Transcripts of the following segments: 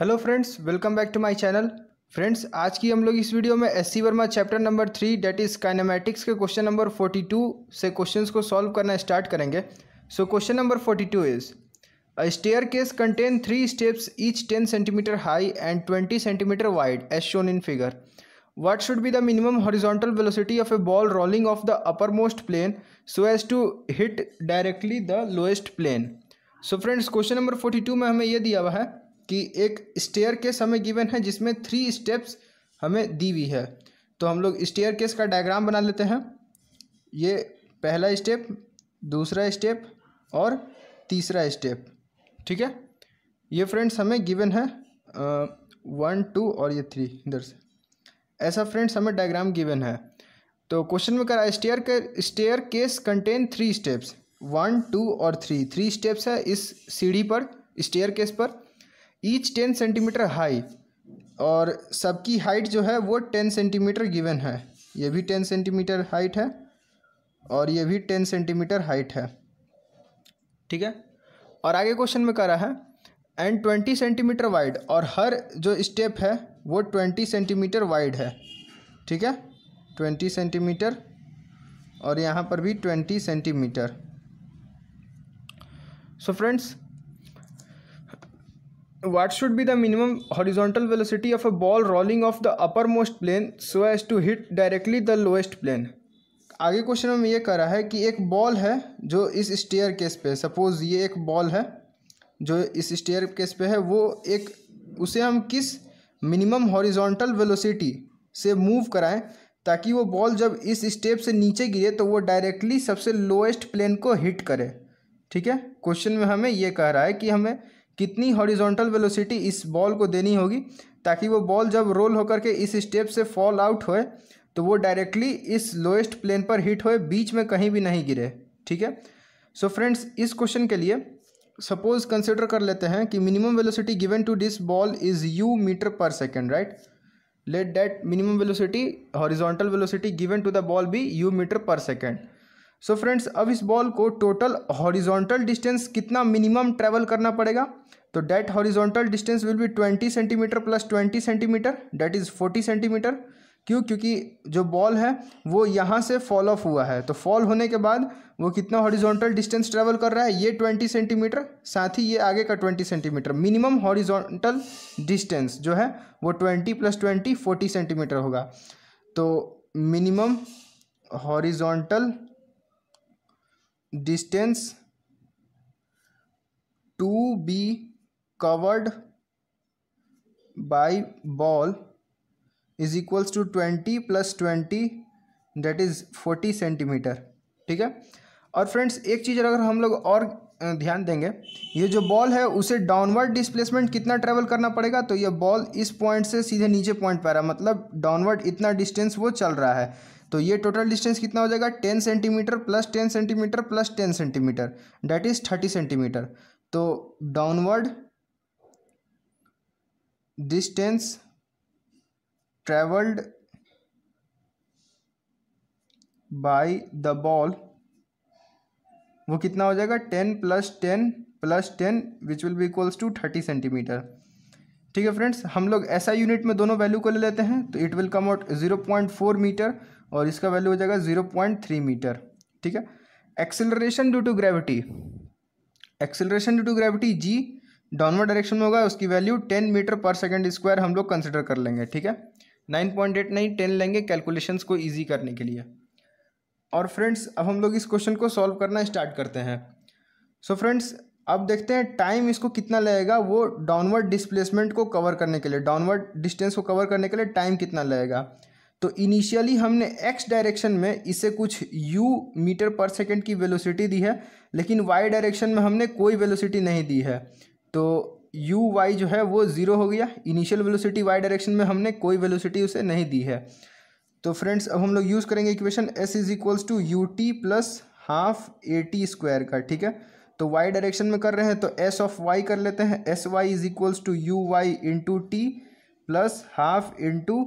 Hello friends welcome back to my channel friends आज की हम लोग इस वीडियो में S C Verma chapter number three that is kinematics के क्वेश्चन नंबर फोर्टी टू से क्वेश्चंस को सॉल्व करना स्टार्ट करेंगे so question number forty two is a staircase contain three steps each ten centimetre high and twenty centimetre wide as shown in figure should be the minimum horizontal velocity of a ball rolling of the uppermost plane so as to hit directly the lowest plane so friends question number forty two में हमें यह दिया हुआ है कि एक stair case हमें given है जिसमें थ्री स्टेप्स हमें दी हुई है तो हम लोग स्टेयर केस का डायग्राम बना लेते हैं ये पहला स्टेप दूसरा स्टेप और तीसरा स्टेप ठीक है ये फ्रेंड्स हमें गिवन है वन टू और ये थ्री इधर से ऐसा फ्रेंड्स हमें डायग्राम गिवन है तो क्वेश्चन में करा स्टेयर के staircase contain three steps one two और थ्री थ्री स्टेप्स है इस सीढ़ी पर स्टेयर केस पर ईच टेन सेंटीमीटर हाई और सबकी हाइट जो है वो टेन सेंटीमीटर गिवन है ये भी टेन सेंटीमीटर हाइट है और ये भी टेन सेंटीमीटर हाइट है ठीक है और आगे क्वेश्चन में कह रहा है एंड ट्वेंटी सेंटीमीटर वाइड और हर जो स्टेप है वो ट्वेंटी सेंटीमीटर वाइड है ठीक है ट्वेंटी सेंटीमीटर और यहाँ पर भी twenty centimetre so friends what should be the minimum horizontal velocity of a ball rolling off the uppermost plane so as to hit directly the lowest plane आगे question में ये रहा है कि एक बॉल है जो इस स्टेयर केस पे सपोज ये एक बॉल है जो इस स्टेयर केस पे है वो एक उसे हम किस मिनिमम हॉरिजॉन्टल वेलोसिटी से मूव कराएं ताकि वो बॉल जब इस स्टेप से नीचे गिरे तो वो डायरेक्टली सबसे लोएस्ट प्लेन को हिट करे ठीक है क्वेश्चन में हमें ये कह रहा है कि हमें कितनी हॉरिजॉन्टल वेलोसिटी इस बॉल को देनी होगी ताकि वो बॉल जब रोल होकर के इस स्टेप से फॉल आउट होए तो वो डायरेक्टली इस लोएस्ट प्लेन पर हिट होए बीच में कहीं भी नहीं गिरे ठीक है सो फ्रेंड्स इस क्वेश्चन के लिए सपोज कंसिडर कर लेते हैं कि minimum velocity given to this ball is u metre per second right let that minimum velocity horizontal velocity given to the ball be u metre per second so so friends अब इस ball को total horizontal distance कितना minimum travel करना पड़ेगा तो that horizontal distance will be twenty centimetre plus twenty centimetre that is forty centimetre क्यों क्योंकि जो बॉल है वो यहाँ से फॉल ऑफ हुआ है तो फॉल होने के बाद वो कितना हॉरिजॉन्टल डिस्टेंस ट्रेवल कर रहा है ये ट्वेंटी सेंटीमीटर साथ ही ये आगे का twenty centimetre minimum horizontal distance जो है वो twenty plus twenty forty centimetre होगा तो minimum horizontal distance to be covered by ball is equals to twenty plus twenty that is forty centimetre ठीक है और फ्रेंड्स एक चीज़ अगर हम लोग और ध्यान देंगे ये जो बॉल है उसे डाउनवर्ड डिस्प्लेसमेंट कितना ट्रेवल करना पड़ेगा तो ये बॉल इस पॉइंट से सीधे नीचे पॉइंट पर आ रहा मतलब डाउनवर्ड इतना डिस्टेंस वो चल रहा है तो ये टोटल डिस्टेंस कितना हो जाएगा ten centimetre plus ten centimetre plus ten centimetre that is thirty centimetre तो downward distance travelled by the ball वो कितना हो जाएगा ten plus ten plus ten which will be equals to thirty centimetre ठीक है फ्रेंड्स हम लोग ऐसा यूनिट में दोनों वैल्यू को ले लेते हैं तो it will come out zero point four metre और इसका वैल्यू हो जाएगा ज़ीरो पॉइंट थ्री मीटर ठीक है acceleration due to gravity acceleration due to gravity g downward direction में होगा उसकी value ten metre per second square हम लोग कंसिडर कर लेंगे ठीक है nine point eight nine ten लेंगे कैलकुलेशन को ईजी करने के लिए और फ्रेंड्स अब हम लोग इस क्वेश्चन को सॉल्व करना स्टार्ट करते हैं सो so फ्रेंड्स अब देखते हैं टाइम इसको कितना लगेगा वो डाउनवर्ड डिस्प्लेसमेंट को कवर करने के लिए डाउनवर्ड डिस्टेंस को कवर करने के लिए टाइम कितना लगेगा तो इनिशियली हमने एक्स डायरेक्शन में इसे कुछ यू मीटर पर सेकेंड की वेलोसिटी दी है लेकिन वाई डायरेक्शन में हमने कोई वेलोसिटी नहीं दी है तो यू वाई जो है वो ज़ीरो हो गया इनिशियल वेलोसिटी वाई डायरेक्शन में हमने कोई वेलोसिटी उसे नहीं दी है तो फ्रेंड्स अब हम लोग यूज़ करेंगे equation s is equals to u t plus half a t square का ठीक है तो वाई डायरेक्शन में कर रहे हैं तो एस ऑफ वाई कर लेते हैं s y is equals to u y into t plus half into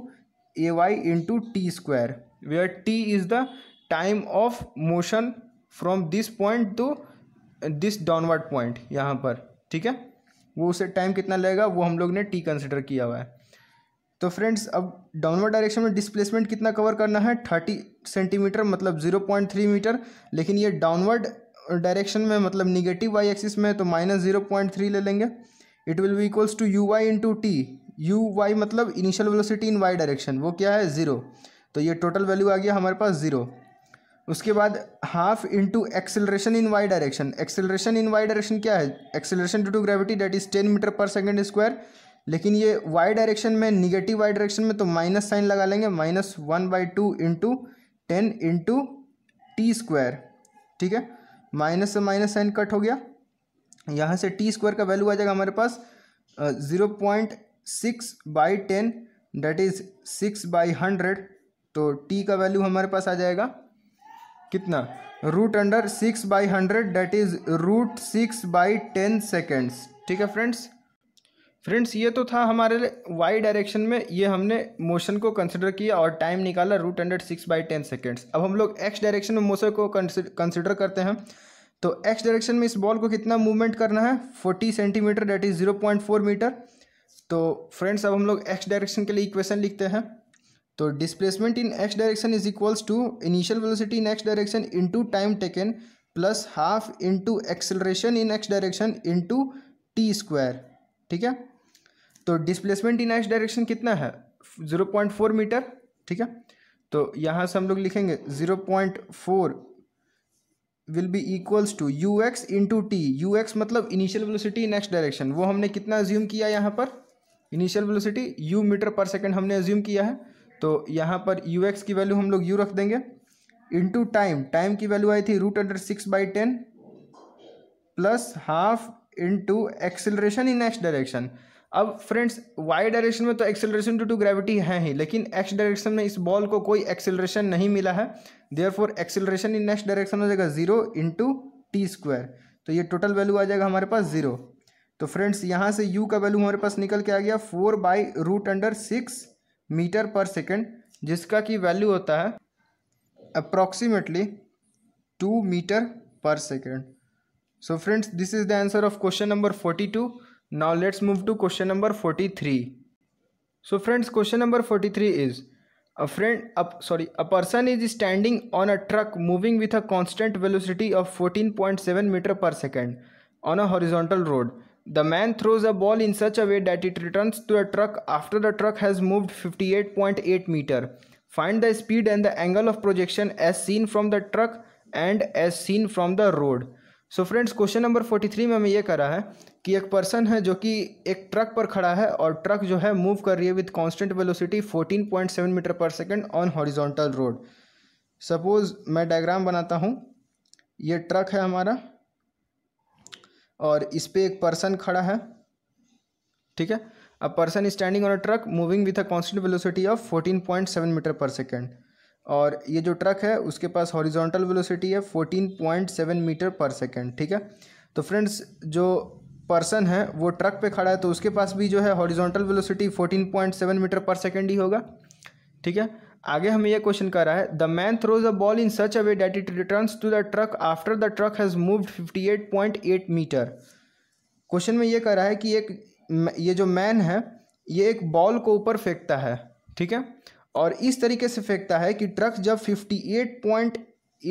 a y into t square where t is the time of motion from this point to this downward point यहाँ पर ठीक है वो उसे time कितना लगेगा वो हम लोग ने टी कंसिडर किया हुआ है तो फ्रेंड्स अब डाउनवर्ड डायरेक्शन में डिस्प्लेसमेंट कितना कवर करना है थर्टी सेंटीमीटर मतलब जीरो पॉइंट थ्री मीटर लेकिन ये डाउनवर्ड डायरेक्शन uh, में मतलब निगेटिव वाई एक्सिस में है तो माइनस जीरो पॉइंट थ्री ले लेंगे it will be equals to u y into t u y मतलब initial velocity in y direction वो क्या है ज़ीरो तो ये टोटल वैल्यू आ गया हमारे पास ज़ीरो उसके बाद half into acceleration in y direction acceleration in y direction क्या है acceleration due to gravity that is ten metre per second square लेकिन ये वाई डायरेक्शन में निगेटिव वाई डायरेक्शन में तो माइनस साइन लगा लेंगे minus one by two into ten into t square ठीक है माइनस से माइनस साइन कट हो गया यहाँ से टी स्क्वायर का वैल्यू आ जाएगा हमारे पास zero point six by ten that is six by hundred तो टी का वैल्यू हमारे पास आ जाएगा कितना root under six by hundred that is root six by ten seconds ठीक है फ्रेंड्स फ्रेंड्स ये तो था हमारे वाई डायरेक्शन में ये हमने मोशन को कंसिडर किया और टाइम निकाला root under six by ten seconds अब हम लोग एक्स डायरेक्शन में मोशन को कंसिडर करते हैं तो एक्स डायरेक्शन में इस बॉल को कितना मूवमेंट करना है forty centimetre that is zero point four metre तो फ्रेंड्स अब हम लोग एक्स डायरेक्शन के लिए इक्वेशन लिखते हैं तो displacement in x direction is equals to initial velocity in x direction into time taken plus half into acceleration in x direction into t square ठीक है तो डिस्प्लेसमेंट इन एक्स डायरेक्शन कितना है ज़ीरो पॉइंट फोर मीटर ठीक है तो यहाँ से हम लोग लिखेंगे zero point four will be equals to u x into t u x मतलब initial velocity in x direction वो हमने कितना अज्यूम किया यहाँ पर initial velocity u metre per second हमने एज्यूम किया है तो यहाँ पर यू एक्स की वैल्यू हम लोग यू रख देंगे इंटू टाइम टाइम की वैल्यू आई थी root under six by ten plus half into acceleration in x direction अब फ्रेंड्स वाई डायरेक्शन में तो एक्सेलरेशन टू टू ग्रेविटी है ही लेकिन एक्स डायरेक्शन में इस बॉल को कोई एक्सेलरेशन नहीं मिला है there for acceleration in next direction हो जाएगा जीरो इंटू टी स्क्वायर तो ये टोटल वैल्यू आ जाएगा हमारे पास जीरो तो फ्रेंड्स यहाँ से यू का वैल्यू हमारे पास निकल के आ गया four by root under six metre per second जिसका कि वैल्यू होता है approximately two metre per second so friends this is the answer of question number forty two now let's move to question number forty three so friends question number forty three is a up sorry a person is standing on a truck moving with a constant velocity of fourteen point seven metre per second on a horizontal road the man throws a ball in such a way that it return to a truck after the truck has move fifty eight point eight metre find the speed and the angle of projection as seen from the truck and as seen from the road so friends question number forty three में हमें यह करा है कि एक person है जो कि एक ट्रक पर खड़ा है और ट्रक जो है मूव कर रही है with constant velocity fourteen point seven metre per second on horizontal road suppose मैं डायग्राम बनाता हूँ ये ट्रक है हमारा और इस पर एक पर्सन खड़ा है ठीक है a person standing on a truck moving with a constant velocity of fourteen point seven metre per second और ये जो ट्रक है उसके पास हॉरिजॉन्टल वेलोसिटी है fourteen point seven metre per second ठीक है तो फ्रेंड्स जो पर्सन है वो ट्रक पे खड़ा है तो उसके पास भी जो है horizontal velocity fourteen point seven metre per second ही होगा ठीक है आगे हमें यह क्वेश्चन कर रहा है the man throws a ball in such a way that it return to the truck after the truck has moved fifty eight point eight metre question में यह कह रहा है कि एक ये जो मैन है ये एक बॉल को ऊपर फेंकता है ठीक है और इस तरीके से फेंकता है कि ट्रक जब fifty eight point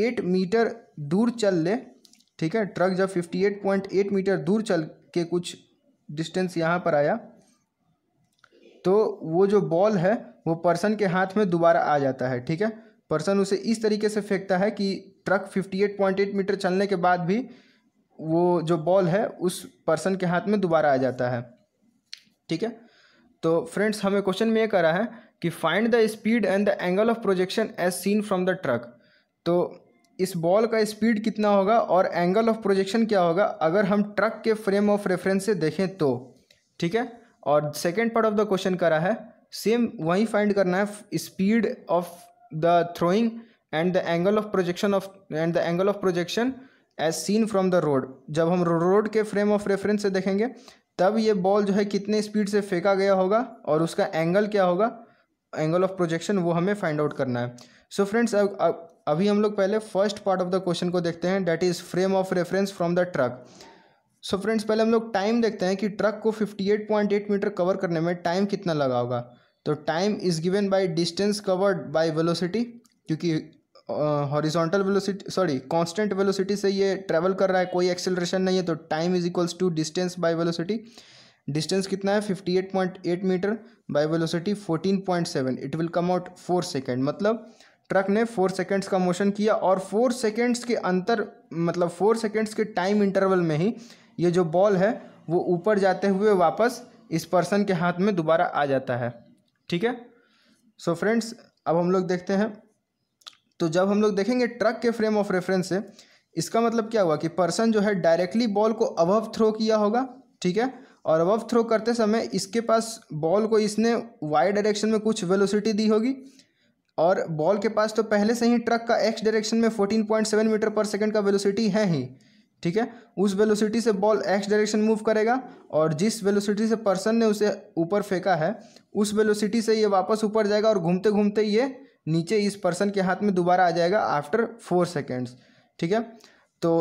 eight metre दूर चल ले ठीक है ट्रक जब fifty eight point eight metre दूर चल के कुछ डिस्टेंस यहाँ पर आया तो वो जो बॉल है वो पर्सन के हाथ में दोबारा आ जाता है ठीक है पर्सन उसे इस तरीके से फेंकता है कि ट्रक 58.8 मीटर चलने के बाद भी वो जो बॉल है उस पर्सन के हाथ में दोबारा आ जाता है ठीक है तो फ्रेंड्स हमें क्वेश्चन में ये करा है कि find the speed and the angle of projection as seen from the truck तो इस बॉल का स्पीड कितना होगा और एंगल ऑफ प्रोजेक्शन क्या होगा अगर हम ट्रक के फ्रेम ऑफ रेफरेंस से देखें तो ठीक है और second part of the question करा है सेम वही फाइंड करना है speed of the throwing and the angle of projection of and the angle of projection as seen from the road जब हम रोड के फ्रेम ऑफ रेफरेंस से देखेंगे तब ये बॉल जो है कितने स्पीड से फेंका गया होगा और उसका एंगल क्या होगा एंगल ऑफ प्रोजेक्शन वो हमें फाइंड आउट करना है सो so फ्रेंड्स अब अभी हम लोग पहले first part of the question को देखते हैं that is frame of reference from the truck so friends पहले हम लोग टाइम देखते हैं कि ट्रक को 58.8 मीटर कवर करने में टाइम कितना लगा होगा तो time is given by distance covered by velocity क्योंकि horizontal velocity sorry constant velocity से ये ट्रैवल कर रहा है कोई एक्सेलरेशन नहीं है तो time is equals to distance by velocity distance कितना है fifty eight point eight metre by velocity fourteen point seven it will come out four second मतलब ट्रक ने फोर सेकेंड्स का मोशन किया और फोर सेकेंड्स के अंतर मतलब फोर सेकेंड्स के टाइम इंटरवल में ही ये जो बॉल है वो ऊपर जाते हुए वापस इस पर्सन के हाथ में दोबारा आ जाता है ठीक है सो so फ्रेंड्स अब हम लोग देखते हैं तो जब हम लोग देखेंगे ट्रक के फ्रेम ऑफ रेफरेंस से इसका मतलब क्या हुआ कि पर्सन जो है डायरेक्टली बॉल को अबव थ्रो किया होगा ठीक है और अबव थ्रो करते समय इसके पास बॉल को इसने वाई डायरेक्शन में कुछ वेलोसिटी दी होगी और बॉल के पास तो पहले से ही ट्रक का एक्स डायरेक्शन में 14.7 मीटर पर सेकंड का वेलोसिटी है ही ठीक है उस वेलोसिटी से बॉल एक्स डायरेक्शन मूव करेगा और जिस वेलोसिटी से पर्सन ने उसे ऊपर फेंका है उस वेलोसिटी से ये वापस ऊपर जाएगा और घूमते घूमते ये नीचे इस पर्सन के हाथ में दोबारा आ जाएगा आफ्टर फोर सेकेंड्स ठीक है तो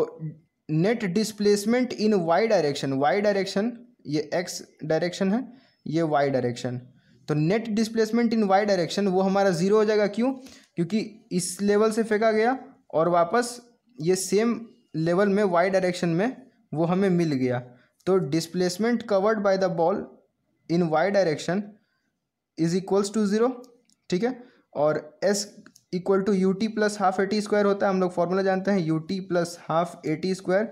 net displacement in y direction y direction ये एक्स डायरेक्शन है ये वाई डायरेक्शन तो net displacement in y direction वो हमारा ज़ीरो हो जाएगा क्यों क्योंकि इस लेवल से फेंका गया और वापस ये सेम लेवल में वाई डायरेक्शन में वो हमें मिल गया तो displacement covered by the ball in y direction is equals to zero ठीक है और s equal to u t plus half a t square होता है हम लोग फॉर्मूला जानते हैं u t plus half a t square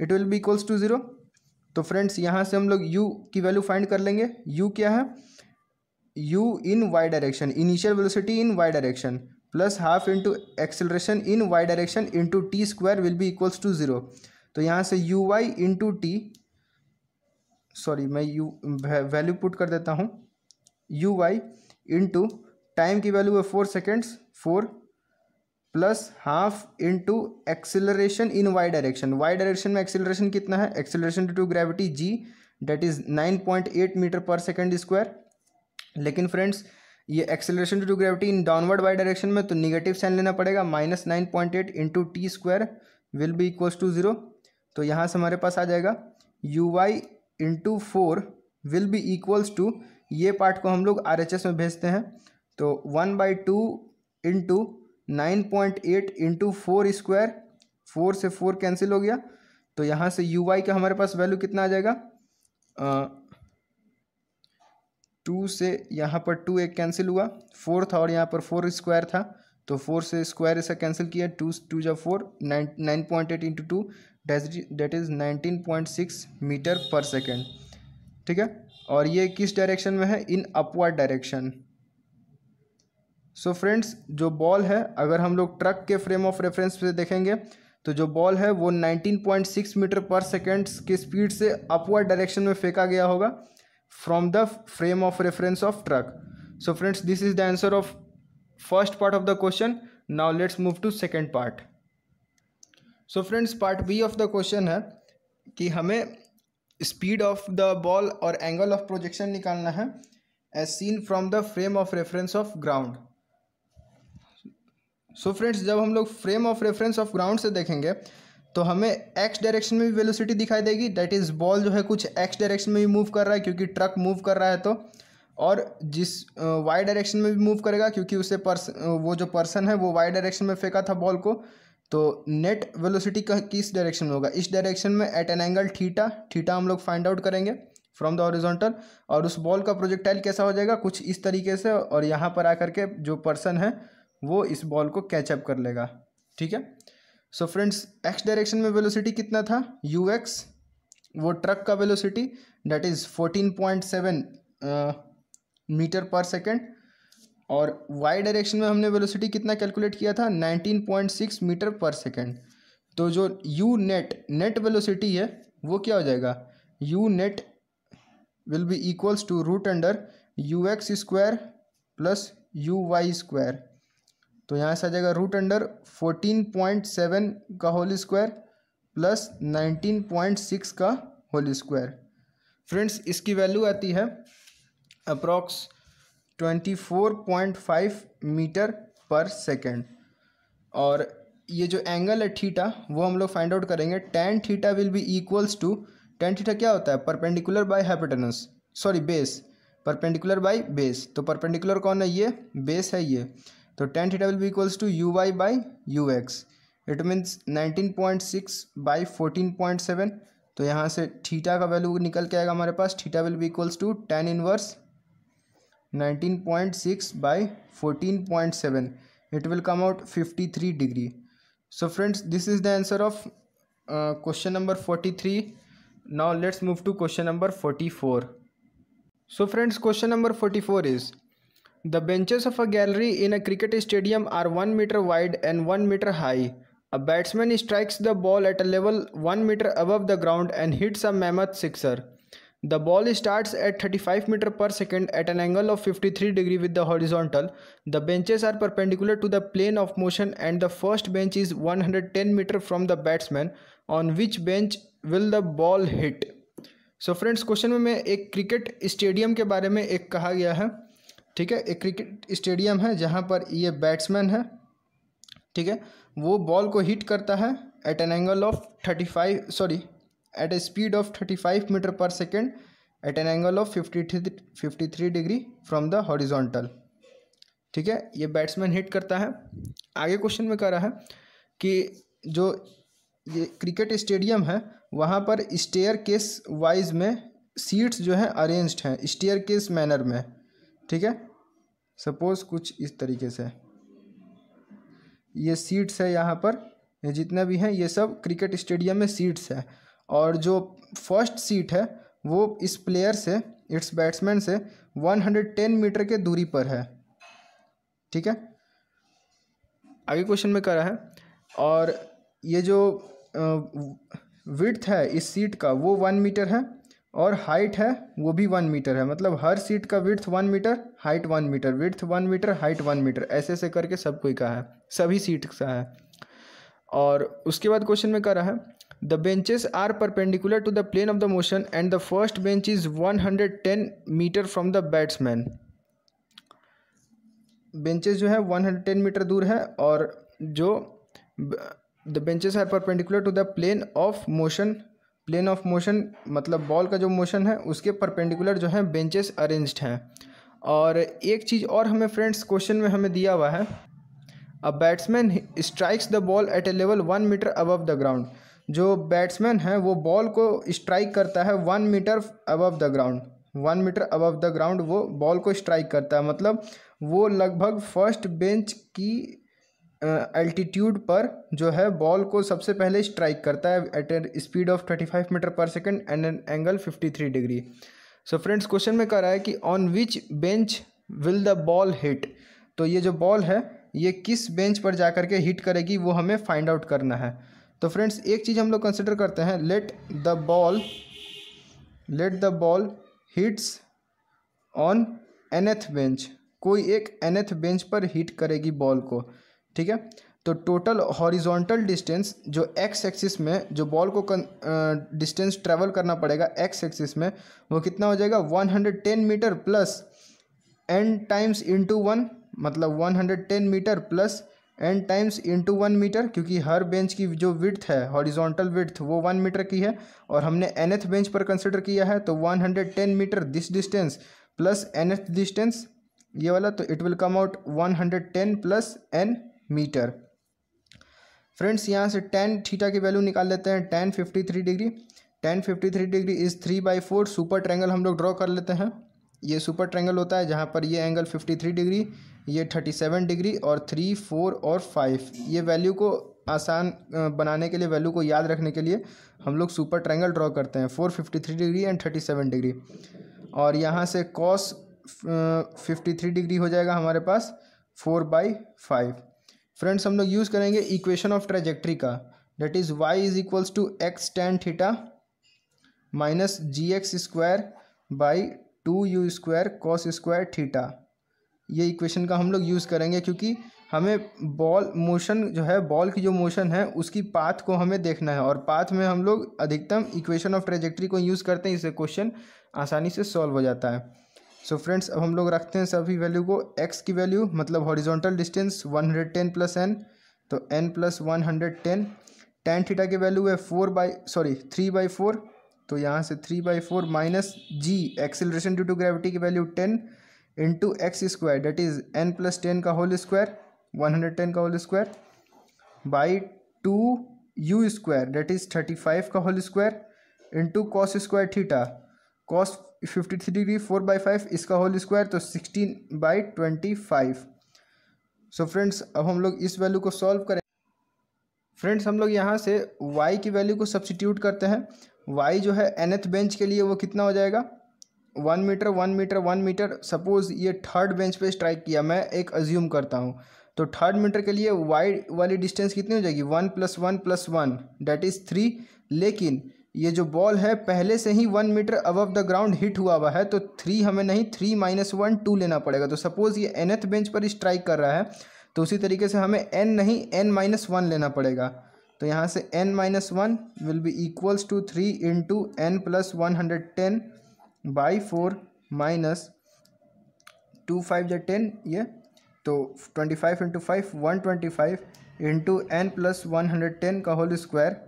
it will be equals to zero तो फ्रेंड्स यहाँ से हम लोग यू की वैल्यू फाइंड कर लेंगे यू क्या है u in y direction initial velocity in y direction plus half into acceleration in y direction into t square will be equals to zero तो यहाँ से u y into t sorry मैं u value put कर देता हूँ u y into time की value है four seconds four plus half into acceleration in y direction y direction में एक्सेलरेशन कितना है acceleration to gravity ji date is nine point eight metre per second square लेकिन friends ये acceleration to gravity in downward y direction में तो negative sign लेना पड़ेगा minus nine point eight into t square will be equal to zero तो यहाँ से हमारे पास आ जाएगा u y into four will be equals to ये पार्ट को हम लोग आर एच एस में भेजते हैं तो one by two into nine point eight into four square four से फोर कैंसिल हो गया तो यहाँ से यू वाई का हमारे पास वैल्यू कितना आ जाएगा टू से यहाँ पर टू एक कैंसिल हुआ फोर था और यहाँ पर फोर स्क्वायर था तो फोर से स्क्वायर इसका कैंसिल किया टू टू जब four nine nine point eight into two that is nineteen point six metre per second ठीक है और ये किस डायरेक्शन में है in upward direction so friends जो बॉल है अगर हम लोग ट्रक के फ्रेम ऑफ रेफरेंस पे देखेंगे तो जो बॉल है वो nineteen point six metre per second की स्पीड से अपवर्ड डायरेक्शन में फेंका गया होगा from the frame of reference of truck so friends this is the answer of first part of the question now let's move to second part so friends part b of the question hai ki hame speed of the ball or angle of projection nikalna hai as seen from the frame of reference of ground so so friends जब हम लोग frame of reference of ground से देखेंगे तो हमें x direction में भी velocity दिखाई देगी दैट इज़ बॉल जो है कुछ एक्स डायरेक्शन में भी मूव कर रहा है क्योंकि ट्रक मूव कर रहा है तो और जिस वाई डायरेक्शन में भी मूव करेगा क्योंकि उसे पर्स वो जो पर्सन है वो वाई डायरेक्शन में फेंका था बॉल को तो नेट वेलोसिटी का किस डायरेक्शन में होगा इस डायरेक्शन में at an angle theta theta हम लोग फाइंड आउट करेंगे फ्रॉम द ऑरिजोंटल और उस बॉल का प्रोजेक्टाइल कैसा हो जाएगा कुछ इस तरीके से और यहाँ पर आकर के जो पर्सन है वो इस बॉल को कैचअप कर लेगा ठीक है सो फ्रेंड्स एक्स डायरेक्शन में वेलोसिटी कितना था यू एक्स वो ट्रक का velocity that is fourteen point seven metre per second और वाई डायरेक्शन में हमने वेलोसिटी कितना कैलकुलेट किया था nineteen point six metre per second तो जो यू नेट नेट वेलोसिटी है वो क्या हो जाएगा u net will be equals to root under u x square plus u y square तो यहाँ से आ जाएगा root under fourteen point seven का whole square plus nineteen point six का होल स्क्वायर फ्रेंड्स इसकी वैल्यू आती है approx twenty four point five metre per second और ये जो एंगल है थीटा वो हम लोग फाइंड आउट करेंगे tan theta will be equals to ten theta क्या होता है perpendicular by hypotenuse sorry base perpendicular by base तो परपेंडिकुलर कौन है ये बेस है ये तो tan theta will be equals to u y by u x it means nineteen point six by fourteen point seven तो यहाँ से थीटा का वैल्यू निकल के आएगा हमारे पास theta will be equals to tan inverse nineteen point six by fourteen point seven it will come out fifty three degree so friends this is the answer of question number forty three now let's move to question number forty four so friends question number forty four is The benches of a gallery in a cricket stadium are 1 meter wide and 1 meter high. A batsman strikes the ball at a level 1 meter above the ground and hits a mammoth sixer. The ball starts at 35 meter per second at an angle of 53 degree with the horizontal. The benches are perpendicular to the plane of motion and the first bench is 110 meter from the batsman on which bench will the ball hit. so friends, question में एक cricket stadium के बारे में एक कहा गया है ठीक है एक क्रिकेट स्टेडियम है जहाँ पर ये बैट्समैन है ठीक है वो बॉल को हिट करता है at an angle of thirty five sorry at a speed of thirty five metre per second at an angle of fifty three fifty three degree from the horizontal ठीक है ये बैट्समैन हिट करता है आगे question में कह रहा है कि जो ये क्रिकेट स्टेडियम है वहाँ पर स्टेयर केस वाइज में सीट्स जो हैं अरेंज्ड हैं स्टेयर केस मैनर में ठीक है सपोज कुछ इस तरीके से ये सीट्स है यहाँ पर ये भी हैं ये सब क्रिकेट स्टेडियम में सीट्स है और जो फर्स्ट सीट है वो इस प्लेयर से इट्स बैट्समैन से 110 मीटर के दूरी पर है ठीक है आगे क्वेश्चन में करा है और ये जो विड्थ है इस सीट का वो वन मीटर है और हाइट है वो भी वन मीटर है मतलब हर सीट का width one metre height one metre width one metre height one metre ऐसे ऐसे करके सब कोई का है सभी सीट का है और उसके बाद क्वेश्चन में कह रहा है the benches are perpendicular to the plane of the motion and the first bench is one hundred ten metre from the batsman benches जो है वन हंड्रेड टेन मीटर दूर है और जो the benches are perpendicular to the plane of motion plane of motion मतलब ball का जो motion है उसके परपेंडिकुलर जो है बेंचेस अरेंज्ड हैं और एक चीज़ और हमें फ्रेंड्स क्वेश्चन में हमें दिया हुआ है a batsman strikes the ball at a level one metre above the ground जो बैट्समैन है वो बॉल को स्ट्राइक करता है one metre above the ground one metre above the ground वो बॉल को स्ट्राइक करता है मतलब वो लगभग फर्स्ट बेंच की एल्टीट्यूड पर जो है बॉल को सबसे पहले स्ट्राइक करता है at an speed of thirty five metre per second and an angle fifty three degree so friends question में कह रहा है कि on which bench will the ball hit तो ये जो बॉल है ये किस बेंच पर जा करके के हिट करेगी वो हमें फाइंड आउट करना है तो फ्रेंड्स एक चीज़ हम लोग कंसिडर करते हैं let the ball let the ball hits on nth bench कोई एक एनेथ बेंच पर हिट करेगी बॉल को ठीक है तो टोटल हॉरिजॉन्टल डिस्टेंस जो एक्स एक्सिस में जो बॉल को डिस्टेंस ट्रेवल करना पड़ेगा एक्स एक्सिस में वो कितना हो जाएगा 110 metre plus n times into one मतलब 110 metre plus n times into one metre क्योंकि हर बेंच की जो विड्थ है हॉरिजॉन्टल विड्थ वो वन मीटर की है और हमने एन एथ बेंच पर कंसिडर किया है तो ten metre this distance plus n nth distance ये वाला तो it will come out ten plus n metre friends यहाँ से टेन थीटा की वैल्यू निकाल लेते हैं tan fifty three degree tan fifty three degree is three by four super triangle हम लोग ड्रॉ कर लेते हैं ये सुपर ट्रैंगल होता है जहाँ पर ये एंगल फिफ्टी थ्री डिग्री ये थर्टी सेवन डिग्री और थ्री फोर और फाइव ये वैल्यू को आसान बनाने के लिए वैल्यू को याद रखने के लिए हम लोग सुपर ट्रैंगल ड्रॉ करते हैं four fifty three degree and thirty seven degree और यहाँ से कॉस फिफ्टी थ्री डिग्री हो जाएगा हमारे पास फोर बाई फाइव फ्रेंड्स हम लोग यूज़ करेंगे इक्वेशन ऑफ ट्रेजेक्ट्री का that is y is equals to x tan theta minus g x square by two u square cos square theta ये equation का हम लोग यूज़ करेंगे क्योंकि हमें बॉल मोशन जो है बॉल की जो मोशन है उसकी पाथ को हमें देखना है और पाथ में हम लोग अधिकतम इक्वेशन ऑफ ट्रेजेक्ट्री को यूज़ करते हैं इससे क्वेश्चन आसानी से सॉल्व हो जाता है सो so फ्रेंड्स अब हम लोग रखते हैं सभी वैल्यू को एक्स की वैल्यू मतलब हॉरिजॉन्टल डिस्टेंस 110 प्लस एन तो n plus one hundred ten tan theta की वैल्यू है four by sorry three by four तो यहाँ से three by four minus g acceleration due to gravity की value ten into x square that is n plus ten का whole square one hundred ten का whole square by two u square that is thirty five का whole square into cos square theta cos fifty three degree four by five इसका whole square तो sixteen by twenty five so friends अब हम लोग इस value को solve करें friends हम लोग यहाँ से y की वैल्यू को सब्सटीट्यूट करते हैं y जो है एनथ बेंच के लिए वो कितना हो जाएगा one metre one metre one metre suppose ये थर्ड बेंच पे स्ट्राइक किया मैं एक अज्यूम करता हूँ तो थर्ड मीटर के लिए वाई वाली डिस्टेंस कितनी हो जाएगी one plus one plus one that is three लेकिन ये जो बॉल है पहले से ही one metre above the ground hit हुआ हुआ है तो थ्री हमें नहीं थ्री माइनस वन टू लेना पड़ेगा तो सपोज़ ये एनथ बेंच पर स्ट्राइक कर रहा है तो उसी तरीके से हमें एन नहीं एन माइनस वन लेना पड़ेगा तो यहाँ से n minus one will be equals to three into n plus one hundred ten by four minus two five या टेन ये तो twenty five into five one twenty five into n plus one hundred ten का whole square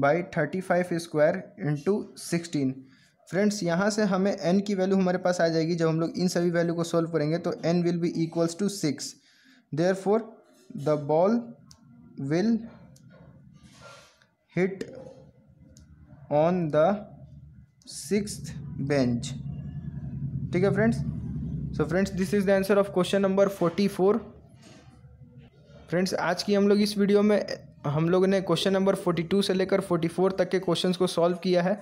by thirty five square into sixteen friends यहाँ से हमें N की value हमारे पास आ जाएगी जब हम लोग इन सभी वैल्यू को सोल्व करेंगे तो n will be equals to six therefore the ball will hit on the six bench ठीक है friends so friends this is the answer of question number forty four friends आज की हम लोग इस वीडियो में हम लोगों ने क्वेश्चन नंबर फोर्टी टू से लेकर फोर्टी फोर तक के क्वेश्चन को सॉल्व किया है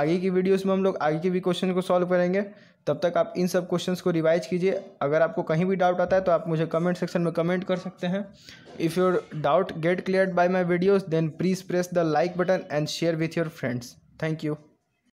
आगे की वीडियोस में हम लोग आगे के भी क्वेश्चन को सॉल्व करेंगे तब तक आप इन सब क्वेश्चंस को रिवाइज कीजिए अगर आपको कहीं भी डाउट आता है तो आप मुझे कमेंट सेक्शन में कमेंट कर सकते हैं if your doubt get clear by my videos then please press the like button and share with your friends thank you